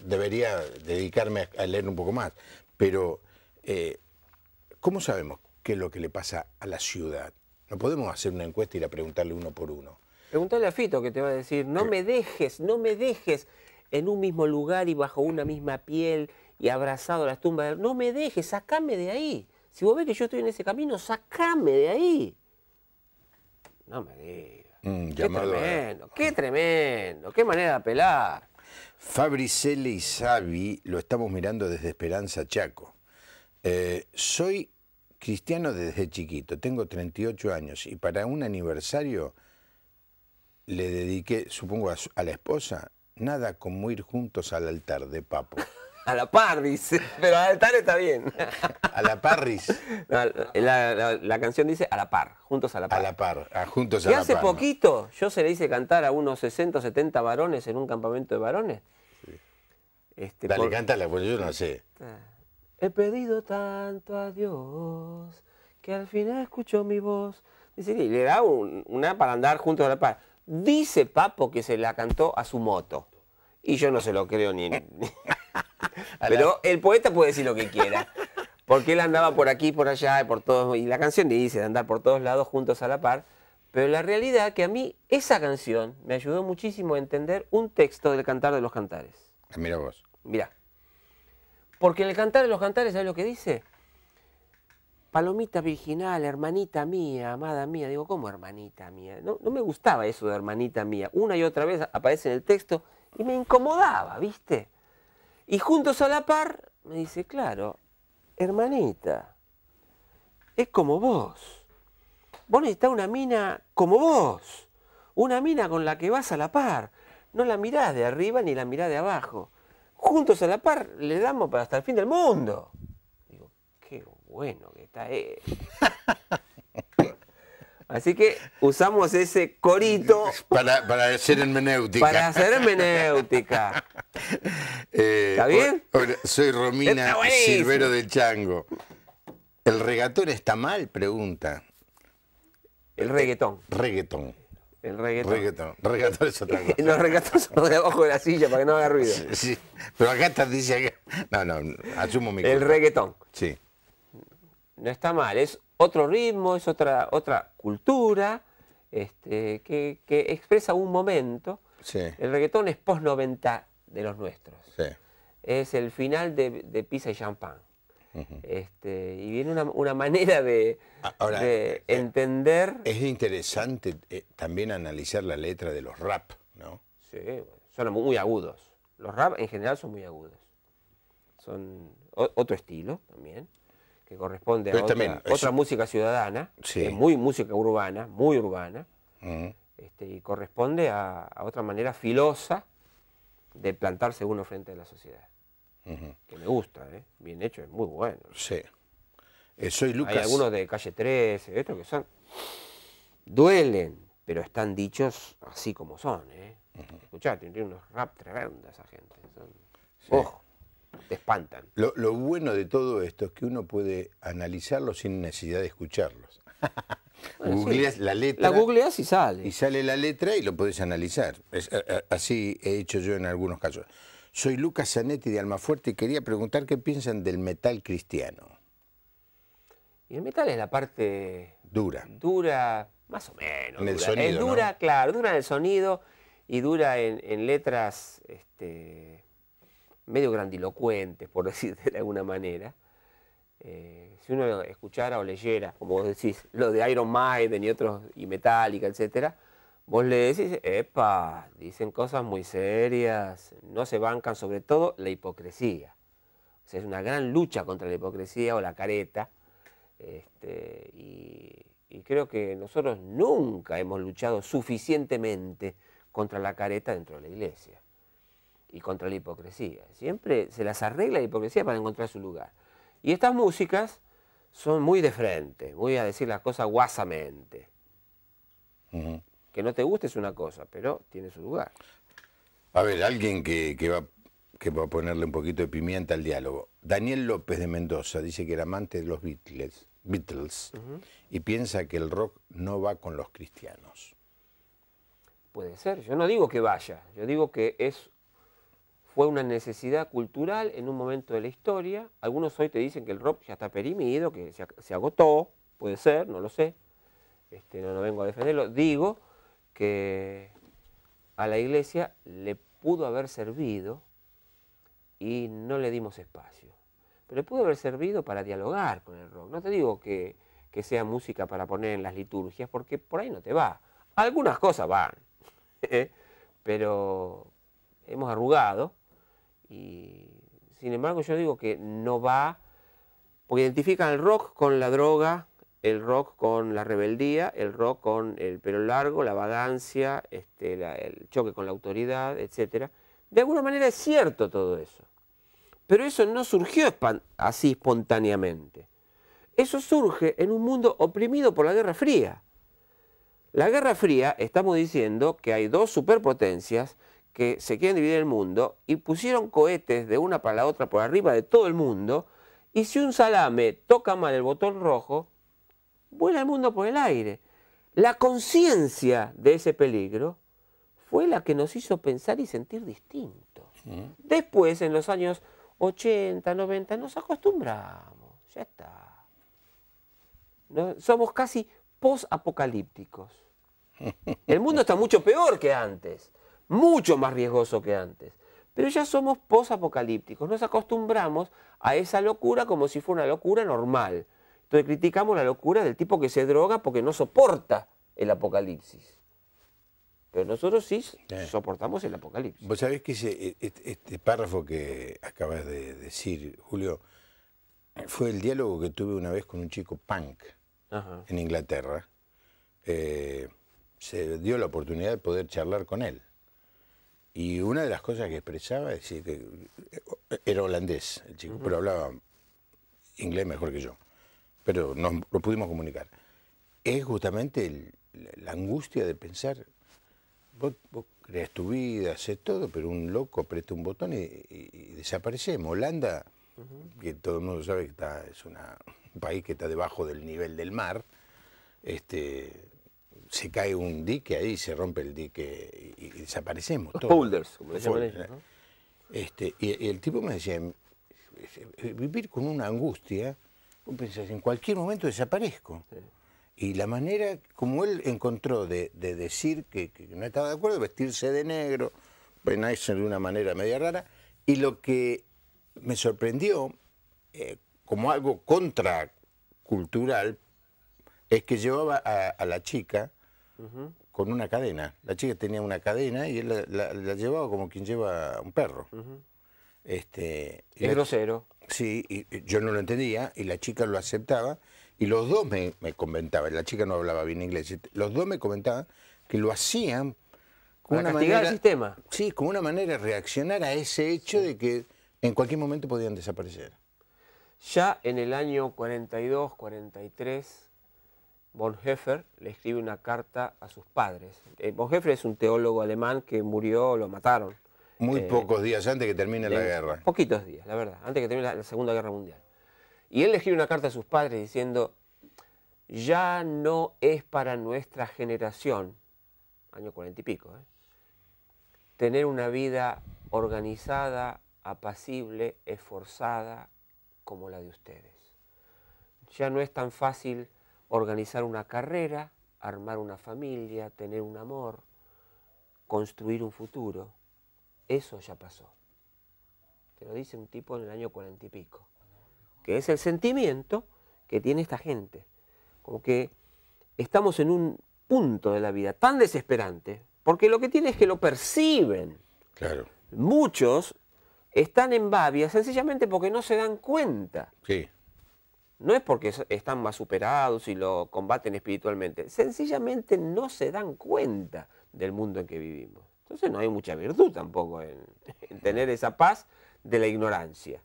debería dedicarme a leer un poco más, pero eh, ¿Cómo sabemos qué es lo que le pasa a la ciudad? No podemos hacer una encuesta y ir a preguntarle uno por uno. Pregúntale a Fito que te va a decir, no me dejes, no me dejes en un mismo lugar y bajo una misma piel y abrazado a las tumbas. No me dejes, sacame de ahí. Si vos ves que yo estoy en ese camino, sacame de ahí. No me digas. Mm, qué tremendo, qué tremendo, qué manera de apelar. Fabricele y Savi lo estamos mirando desde Esperanza Chaco. Eh, soy cristiano desde chiquito, tengo 38 años y para un aniversario le dediqué, supongo, a, la esposa, nada como ir juntos al altar de papo. *laughs* A la Parris, pero al altar está bien. A la Parris. *laughs* la, canción dice a la par, juntos a la par. A la par, ah, juntos a la par. Y hace poquito yo se le hice cantar a unos 60 o 70 varones en un campamento de varones. Este, Dale, cántala, porque yo no sé. Ah. He pedido tanto a Dios que al final escuchó mi voz. Dice, y le da una para andar junto a la par. Dice Papo que se la cantó a su moto. Y yo no se lo creo ni. *laughs* pero el poeta puede decir lo que quiera. Porque él andaba por aquí, por allá, y por todos. Y la canción dice de andar por todos lados juntos a la par. Pero la realidad que a mí esa canción me ayudó muchísimo a entender un texto del Cantar de los Cantares. Ah, mira vos. Mira. Porque en el cantar de los cantares, ¿sabes lo que dice? Palomita virginal, hermanita mía, amada mía. Digo, ¿cómo hermanita mía? No, me gustaba eso de hermanita mía. Una y otra vez aparece en el texto y me incomodaba, ¿viste? Y juntos a la par me dice, claro, hermanita, es como vos. Vos está una mina como vos. Una mina con la que vas a la par. No la mirás de arriba ni la mirás de abajo juntos a la par le damos para hasta el fin del mundo. Digo, qué bueno que está él. *laughs* Así que usamos ese corito. Para, para hacer hermenéutica. Para hacer hermenéutica. *laughs* Eh, ¿Está bien? soy Romina Silvero del Chango. ¿El regatón está mal? Pregunta. El eh, reggaetón. reggaetón. El reggaetón. Reggaetón. Reggaetón es otra *laughs* cosa. Los reggaetón son debajo de la silla para que no haga ruido. Sí, pero acá estás diciendo que... No, no, asumo mi El reggaetón. Sí. No está mal, es otro ritmo, es otra, otra cultura este, que, expresa un momento. Sí. El reggaetón es post-90 de los nuestros. Sí. Es el final de, de y Champagne este, y viene una, manera de, ah, eh, eh, entender. Es interesante eh, también analizar la letra de los rap, ¿no? Sí, son muy agudos. Los rap en general son muy agudos. Son otro estilo también, que corresponde a otra, música ciudadana, es muy música urbana, muy urbana, este, y corresponde a, a otra manera filosa de plantarse uno frente a la sociedad que me gusta, ¿eh? bien hecho, es muy bueno. Sí. Eh, soy Hay algunos de calle 13, estos que son. Duelen, pero están dichos así como son, ¿eh? Escuchate, unos rap tremendos esa gente. Ojo, te espantan. Lo, bueno de todo esto es que uno puede analizarlos sin necesidad de escucharlos. *laughs* la letra. La googleas y sale. Y sale la letra y lo puedes analizar. Eh, así he hecho yo en algunos casos. Soy Lucas Zanetti de Almafuerte y quería preguntar qué piensan del metal cristiano. Y el metal es la parte... Dura. Dura, más o menos. el dura. claro, dura en el sonido y dura en, letras este, medio grandilocuentes, por *laughs* decir de alguna manera. Eh, si uno escuchara o leyera, como vos decís, lo de Iron Maiden y otros, y Metallica, etcétera, Vos le decís, epa, dicen cosas muy serias, no se bancan sobre todo la hipocresía. O sea, es una gran lucha contra la hipocresía o la careta. Este, y, creo que nosotros nunca hemos luchado suficientemente contra la careta dentro de la iglesia y contra la hipocresía. Siempre se las arregla la hipocresía para encontrar su lugar. Y estas músicas son muy de frente, voy a decir las cosas guasamente. Que no te guste es una cosa, pero tiene su lugar. A ver, alguien que, va, que va a ponerle un poquito de pimienta al diálogo. Daniel López de Mendoza dice que era amante de los Beatles, y piensa que el rock no va con los cristianos. Puede ser, yo no digo que vaya, yo digo que es fue una necesidad cultural en un momento de la historia. Algunos hoy te dicen que el rock ya está perimido, que se, agotó, puede ser, no lo sé, este, no, no vengo a defenderlo. Digo que a la iglesia le pudo haber servido y no le dimos espacio. Pero le pudo haber servido para dialogar con el rock. No te digo que, sea música para poner en las liturgias, porque por ahí no te va. Algunas cosas van, *laughs* ¿eh? pero hemos arrugado y sin embargo yo digo que no va, porque identifican el rock con la droga, el rock con la rebeldía, el rock con el pelo largo, la vagancia, este, el choque con la autoridad, etc. De alguna manera es cierto todo eso. Pero eso no surgió así espontáneamente. Eso surge en un mundo oprimido por la Guerra Fría. La Guerra Fría, estamos diciendo que hay dos superpotencias que se quieren dividir el mundo y pusieron cohetes de una para la otra por arriba de todo el mundo y si un salame toca mal el botón rojo, vuela el mundo por el aire. La conciencia de ese peligro fue la que nos hizo pensar y sentir distinto. Después, en los años 80, 90, nos acostumbramos, ya está. Somos casi post-apocalípticos. *laughs* El mundo está mucho peor que antes, mucho más riesgoso que antes. Pero ya somos post-apocalípticos, nos acostumbramos a esa locura como si fuera una locura normal. Entonces criticamos la locura del tipo que se droga porque no soporta el apocalipsis. Pero nosotros sí eh. soportamos el apocalipsis. Vos sabés que e, e, este párrafo que acabas de decir, Julio, fue el diálogo que tuve una vez con un chico punk en Inglaterra. Eh, se dio la oportunidad de poder charlar con él. Y una de las cosas que expresaba es que eh, era holandés el chico, pero hablaba inglés mejor que yo pero lo pudimos comunicar, es justamente la angustia de pensar, vos, creas tu vida, haces todo, pero un loco aprieta un botón y, desaparecemos. Holanda, que todo el mundo sabe que está, es un país que está debajo del nivel del mar, este, se cae un dique ahí, se rompe el dique y, desaparecemos. este, y, el tipo me decía, vivir con una angustia Vos en cualquier momento desaparezco. Y la manera como él encontró de, decir que, no estaba de acuerdo, vestirse de negro, peinarse de una manera media rara, y lo que me sorprendió eh, como algo contracultural es que llevaba a, la chica con una cadena. La chica tenía una cadena y él la, llevaba como quien lleva un perro. este, es grosero. Sí, y yo no lo entendía y la chica lo aceptaba y los dos me, comentaban, la chica no hablaba bien inglés, los dos me comentaban que lo hacían como una manera, sistema. Sí, como una manera de reaccionar a ese hecho de que en cualquier momento podían desaparecer. Ya en el año 42, 43, Bonhoeffer le escribe una carta a sus padres. Bonhoeffer eh, es un teólogo alemán que murió, lo mataron. Muy eh, pocos días antes que termine la eh, guerra. Poquitos días, la verdad, antes que termine la, Segunda Guerra Mundial. Y él le escribe una carta a sus padres diciendo, ya no es para nuestra generación, año cuarenta y pico, ¿eh? tener una vida organizada, apacible, esforzada como la de ustedes. Ya no es tan fácil organizar una carrera, armar una familia, tener un amor, construir un futuro. Eso ya pasó. Te lo dice un tipo en el año cuarenta y pico. Que es el sentimiento que tiene esta gente. Como que estamos en un punto de la vida tan desesperante, porque lo que tiene es que lo perciben. Claro. Muchos están en babia sencillamente porque no se dan cuenta. No es porque están más superados y lo combaten espiritualmente. Sencillamente no se dan cuenta del mundo en que vivimos. Entonces no hay mucha virtud tampoco *laughs* en, tener esa paz de la ignorancia.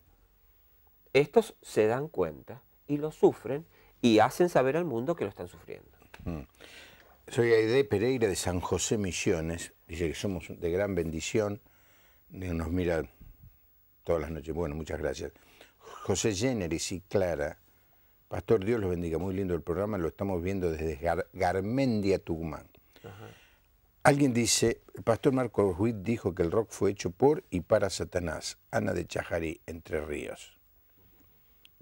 Estos se dan cuenta y lo sufren y hacen saber al mundo que lo están sufriendo. Mm. Soy Aide Pereira de San José Misiones, dice que somos de gran bendición, nos mira todas las noches, bueno, muchas gracias. José Jenneris y Clara, Pastor Dios los bendiga, muy lindo el programa, lo estamos viendo desde Garmendia, Tucumán. Ajá. Alguien dice, el pastor Marcos Ruiz dijo que el rock fue hecho por y para Satanás. Ana de Chajarí, Entre Ríos.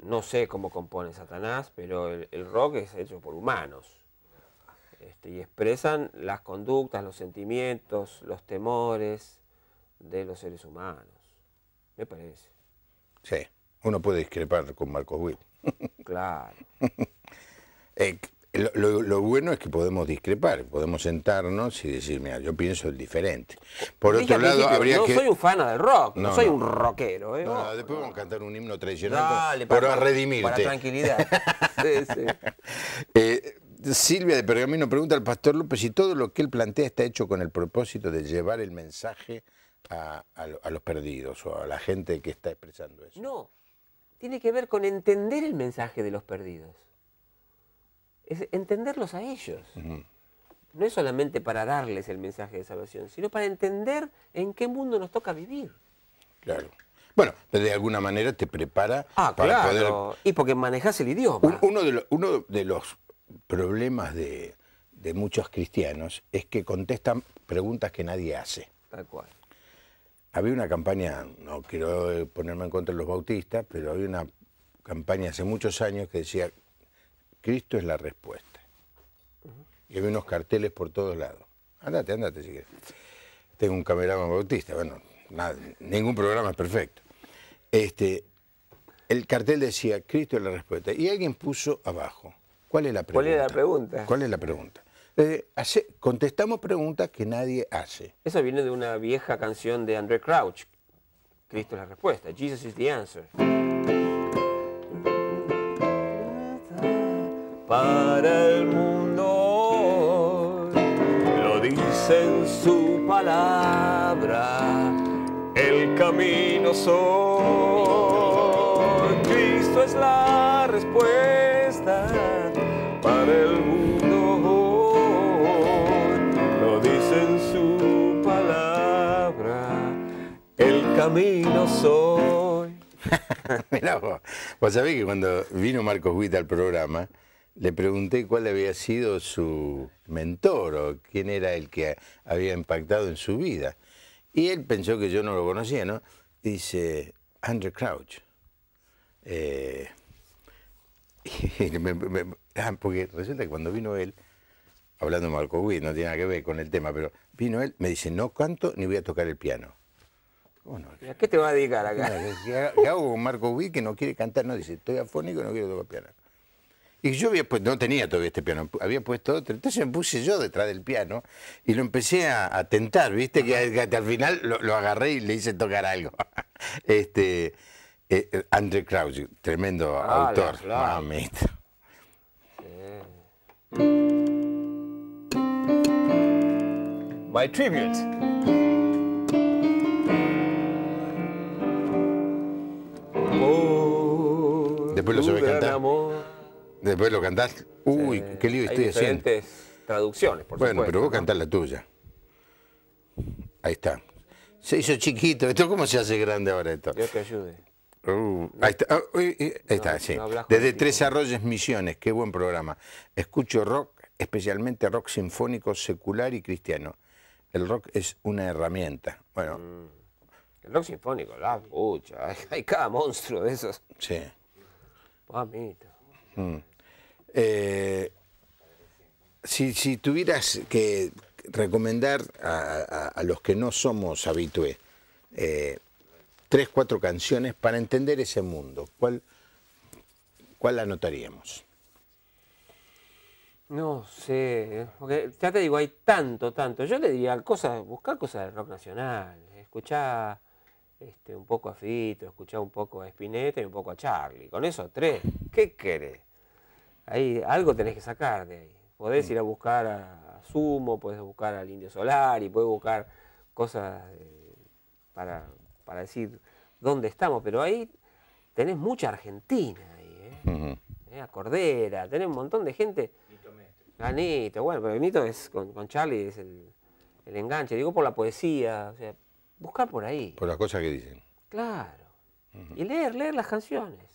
No sé cómo compone Satanás, pero el, rock es hecho por humanos. Este, y expresan las conductas, los sentimientos, los temores de los seres humanos. Me parece. Sí, uno puede discrepar con Marco Ruiz. Claro. *laughs* Eh, lo, bueno es que podemos discrepar, podemos sentarnos y decir, mira, yo pienso el diferente. Por otro lado, habría no soy un fan del rock, no, soy un rockero. Eh, no, después vamos a cantar un himno tradicional para, redimirte. Para tranquilidad. *laughs* sí, sí. Eh, Silvia de Pergamino pregunta al pastor López si todo lo que él plantea está hecho con el propósito de llevar el mensaje a los perdidos o a la gente que está expresando eso. No, tiene que ver con entender el mensaje de los perdidos es entenderlos a ellos. No es solamente para darles el mensaje de salvación, sino para entender en qué mundo nos toca vivir. Claro. Bueno, de alguna manera te prepara ah, para claro. poder... Y porque manejas el idioma. Uno de, los, uno de los problemas de, de, muchos cristianos es que contestan preguntas que nadie hace. Tal cual. Había una campaña, no quiero ponerme en contra de los bautistas, pero había una campaña hace muchos años que decía, Cristo es la respuesta. Y había unos carteles por todos lados. Andate, andate si quieres. Tengo un cameraman bautista, bueno, nada, ningún programa es perfecto. Este, el cartel decía, Cristo es la respuesta. Y alguien puso abajo, ¿cuál es la pregunta? ¿Cuál es la pregunta? ¿Cuál es la pregunta? hace, contestamos preguntas que nadie hace. Esa viene de una vieja canción de André Crouch. Cristo es la respuesta. Jesus is the answer. para el mundo. Lo dice en su palabra, el camino soy. Cristo es la respuesta para el mundo. Lo dice en su palabra, el camino soy. *laughs* Mira vos, sabés que cuando vino Marcos Witt al programa, le pregunté cuál había sido su mentor o quién era el que había impactado en su vida. Y él pensó que yo no lo conocía, ¿no? Dice, Andrew Crouch. Eh, *laughs* ah, porque resulta que cuando vino él, hablando de Marco Witt, no tiene nada que ver con el tema, pero vino él, me dice, no canto ni voy a tocar el piano. ¿A qué te va a dedicar acá? ¿Qué hago con Marco Witt que no quiere cantar? No, dice, estoy afónico y no quiero tocar piano. Y yo había puesto, no tenía todavía este piano, había puesto otro. Entonces me puse yo detrás del piano y lo empecé a, tentar, ¿viste? Que, al final lo, agarré y le hice tocar algo. *laughs* este, eh, eh, Andre tremendo autor. Mamita. My tribute. Después lo sabes cantar. Después lo cantás. Uy, qué lío estoy haciendo. Hay diferentes traducciones, por bueno, Bueno, pero vos cantás la tuya. Ahí está. Se hizo chiquito. ¿Esto cómo se hace grande ahora esto? Dios te ayude. Uh, ahí está, ah, ahí está sí. Desde Tres Arroyos Misiones, qué buen programa. Escucho rock, especialmente rock sinfónico, secular y cristiano. El rock es una herramienta. Bueno. Mm. El rock sinfónico, la pucha. *laughs* Hay, cada monstruo de esos. Sí. Mamita. Mm. Eh, si, tuvieras que recomendar a, los que no somos habitués eh, tres, cuatro canciones para entender ese mundo, ¿cuál, cuál anotaríamos? No sé, porque ya te digo, hay tanto, tanto. Yo le diría cosas, buscar cosas de rock nacional, escuchar este, un poco a Fito, escuchar un poco a Spinetta y un poco a Charlie. Con eso tres, ¿qué querés? Ahí, algo tenés que sacar de ahí. Podés mm. ir a buscar a Sumo, podés buscar al Indio Solar y podés buscar cosas eh, para, decir dónde estamos, pero ahí tenés mucha Argentina ahí, ¿eh? ¿Eh? A Cordera, tenés un montón de gente. anito bueno, pero Nito es con, Charlie es el, enganche, digo por la poesía, o sea, buscar por ahí. Por las cosas que dicen. Claro. Y leer, leer las canciones.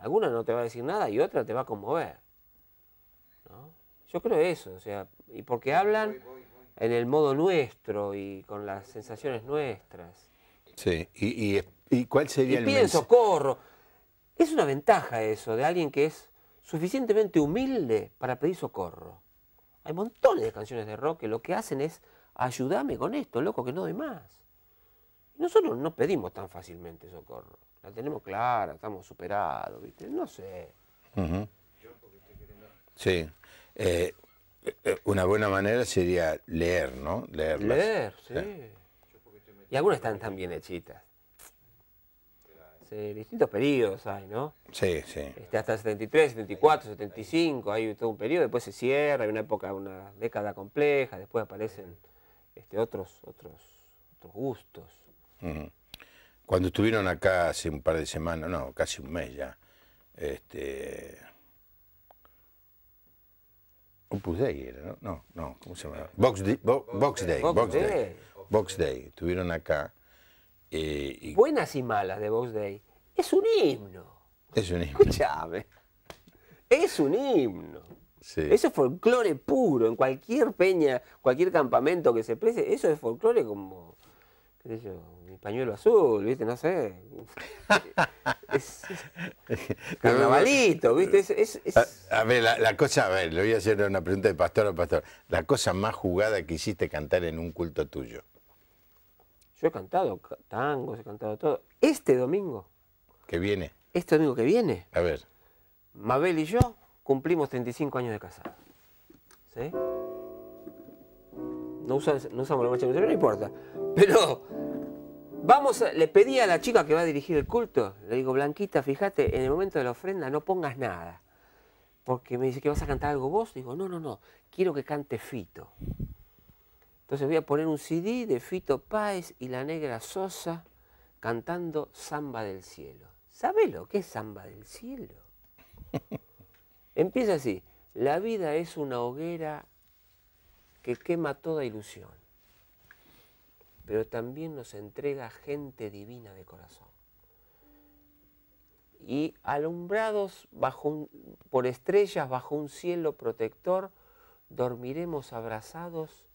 Alguna no te va a decir nada y otra te va a conmover. Yo creo eso, o sea, y porque hablan en el modo nuestro y con las sensaciones nuestras. Sí, y, cuál sería y el piden socorro. Es una ventaja eso de alguien que es suficientemente humilde para pedir socorro. Hay montones de canciones de rock que lo que hacen es ayúdame con esto, loco, que no doy más. Nosotros no pedimos tan fácilmente socorro. La tenemos clara, estamos superados, ¿viste? No sé. Sí. Eh, eh, una buena manera sería leer, ¿no? Leer. Leer, sí. Eh. Y algunas están tan bien hechitas. Sí, distintos periodos hay, ¿no? Sí, sí. Este, hasta el 73, 74, 75, hay todo un periodo, después se cierra, hay una época, una década compleja, después aparecen este, otros, otros, otros gustos, cuando estuvieron acá hace un par de semanas, no, casi un mes ya, este... Opus Day era, ¿no? No, no, cómo se llama? Box, Day, Box Day, estuvieron acá. Eh, Buenas y malas de Box Day. Es un himno. Es un himno. Escuchame. Es un himno. Sí. Eso es folclore puro. En cualquier peña, cualquier campamento que se prese, eso es folclore como mi pañuelo azul, ¿viste? No sé. *laughs* es, carnavalito, ¿viste? A, ver, la, cosa, a ver, le voy a hacer una pregunta de pastor a pastor. La cosa más jugada que hiciste cantar en un culto tuyo. Yo he cantado tangos, he cantado todo. Este domingo. Que viene. Este domingo que viene. A ver. Mabel y yo cumplimos 35 años de casa. ¿Sí? No, usa, no usamos la marcha no importa. Pero vamos, le pedí a la chica que va a dirigir el culto, le digo, Blanquita, fíjate, en el momento de la ofrenda no pongas nada. Porque me dice que vas a cantar algo vos. Digo, no, no, no, quiero que cante Fito. Entonces voy a poner un CD de Fito Páez y la negra Sosa cantando Samba del Cielo. ¿Sabe lo que es Samba del Cielo? *laughs* Empieza así. La vida es una hoguera que quema toda ilusión pero también nos entrega gente divina de corazón. Y alumbrados bajo por estrellas bajo un cielo protector, dormiremos abrazados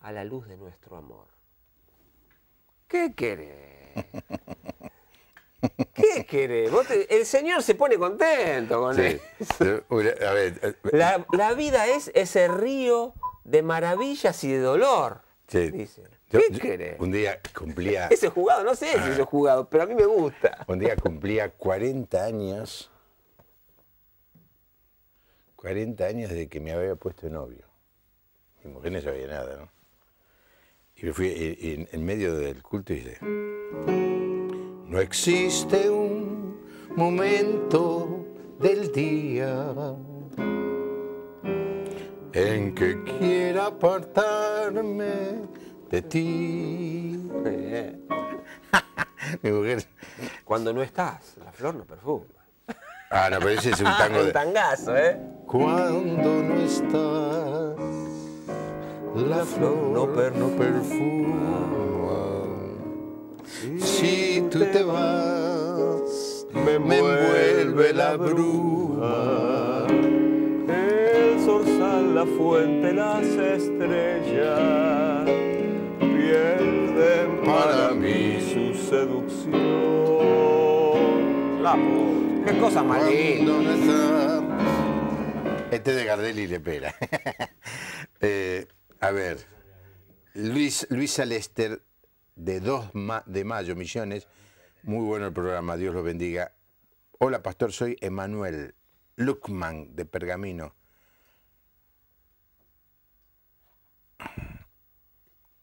a la luz de nuestro amor. ¿Qué querés? ¿Qué querés? el Señor se pone contento con él eso. Eh, la, la vida es ese río de maravillas y de dolor. Un día cumplía. *laughs* Ese jugado, no sé si ese ah. jugado, pero a mí me gusta. Un día cumplía 40 años. 40 años de que me había puesto novio. Mi mujer no sabía nada, ¿no? Y me fui en, en medio del culto y dije. No existe un momento del día en que quiera apartarme de ti. *laughs* Mi mujer. Cuando no estás, la flor no perfuma. Ah, no, pero ese es un *laughs* ah, tango de... tangazo, ¿eh? Cuando no estás, la flor no, perfuma. Si, tú te vas, me, me envuelve la bruja la fuente las estrellas pierden para mí su seducción. La qué cosa maldita. Este de Gardelli le Lepera *laughs* eh, a ver, Luis, luis de 2 de mayo, Misiones. Muy bueno el programa, Dios lo bendiga. Hola, pastor, soy Emanuel Luckman, de Pergamino.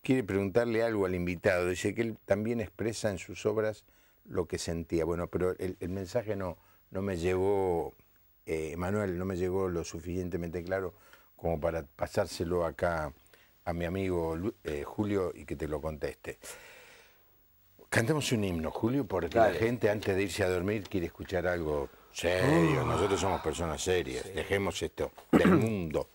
quiere preguntarle algo al invitado. Dice que él también expresa en sus obras lo que sentía. Bueno, pero el, mensaje no, no me llegó, eh, Manuel, no me llegó lo suficientemente claro como para pasárselo acá a mi amigo eh, Julio y que te lo conteste. Cantemos un himno, Julio, porque la gente antes de irse a dormir quiere escuchar algo serio. Oh. Nosotros somos personas serias. Dejemos esto del mundo.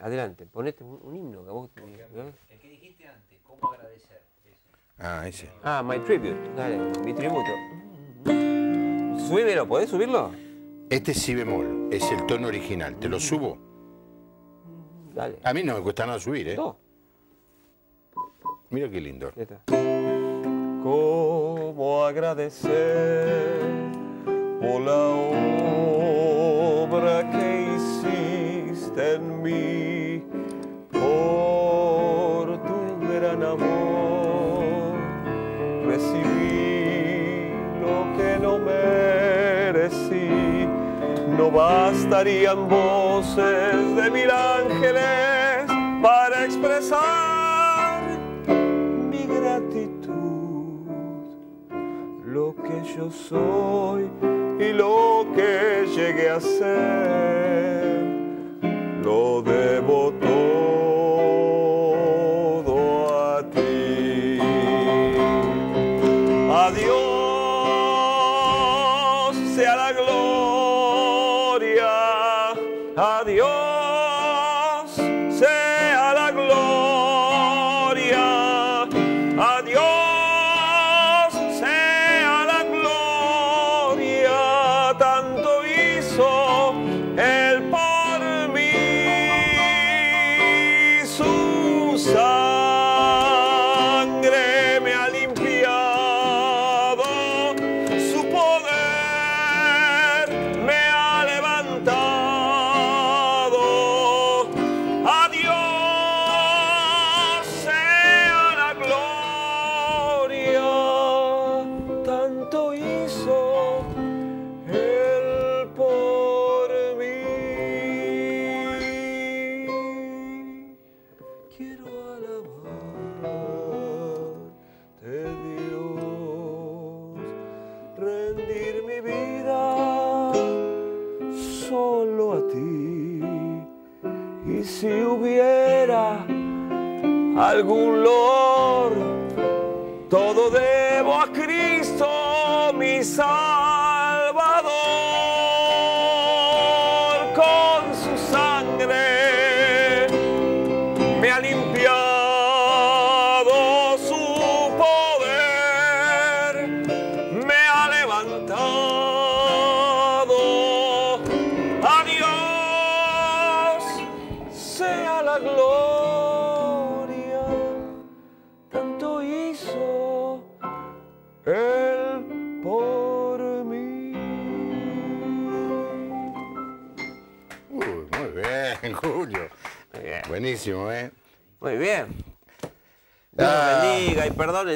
Adelante, ponete un, himno. Que vos, digas. ¿eh? El que dijiste antes, ¿cómo agradecer? Ah, ese. Ah, my tribute. Dale, mi tributo. Súbelo, ¿podés subirlo? Este es si bemol, es el tono original. ¿Te lo subo? Dale. A mí no me cuesta nada subir, ¿eh? No. Mira qué lindo. ¿Cómo agradecer por la obra que en mí por tu gran amor. Recibí lo que no merecí, no bastarían voces de mil ángeles para expresar mi gratitud, lo que yo soy y lo que llegué a ser lo debo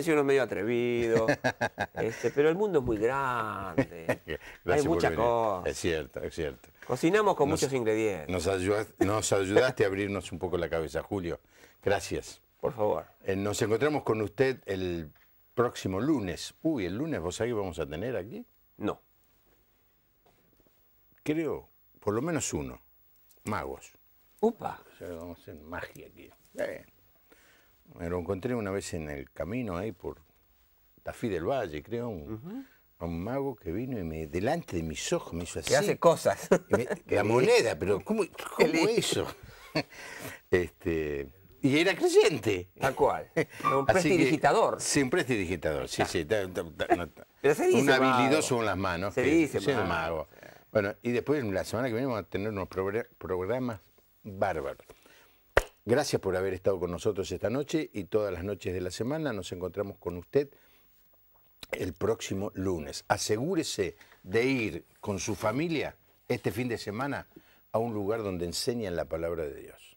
si uno medio atrevido, *laughs* este, pero el mundo es muy grande, *laughs* hay muchas cosas. Es cierto, es cierto. Cocinamos con muchos ingredientes. Nos ayudaste, a abrirnos un poco la cabeza, Julio. Gracias. Por favor. Eh, nos encontramos con usted el próximo lunes. Uy, el lunes, ¿vos ahí vamos a tener aquí? No. Creo, por lo menos uno. Magos. Upa. vamos a hacer magia aquí. Bien. Me lo encontré una vez en el camino ahí por Tafí del Valle, creo, un, a un mago que vino y me, delante de mis ojos me hizo así. hace cosas. *laughs* la moneda, pero ¿cómo, cómo eso? *laughs* este, y era creyente. ¿Tal cual? *laughs* Un prestidigitador. Sí, un prestidigitador, sí, sí. un habilidoso con las manos. Se que, dice mago. mago. Bueno, y después la semana que viene vamos a tener unos programas bárbaros. Gracias por haber estado con nosotros esta noche y todas las noches de la semana. Nos encontramos con usted el próximo lunes. Asegúrese de ir con su familia este fin de semana a un lugar donde enseñan la palabra de Dios.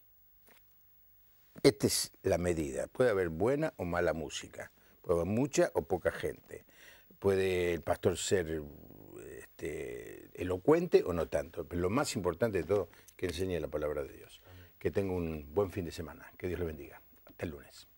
Esta es la medida. Puede haber buena o mala música, puede haber mucha o poca gente. Puede el pastor ser este, elocuente o no tanto, pero lo más importante de todo, que enseñe la palabra de Dios que tenga un buen fin de semana. Que Dios le bendiga. Hasta el lunes.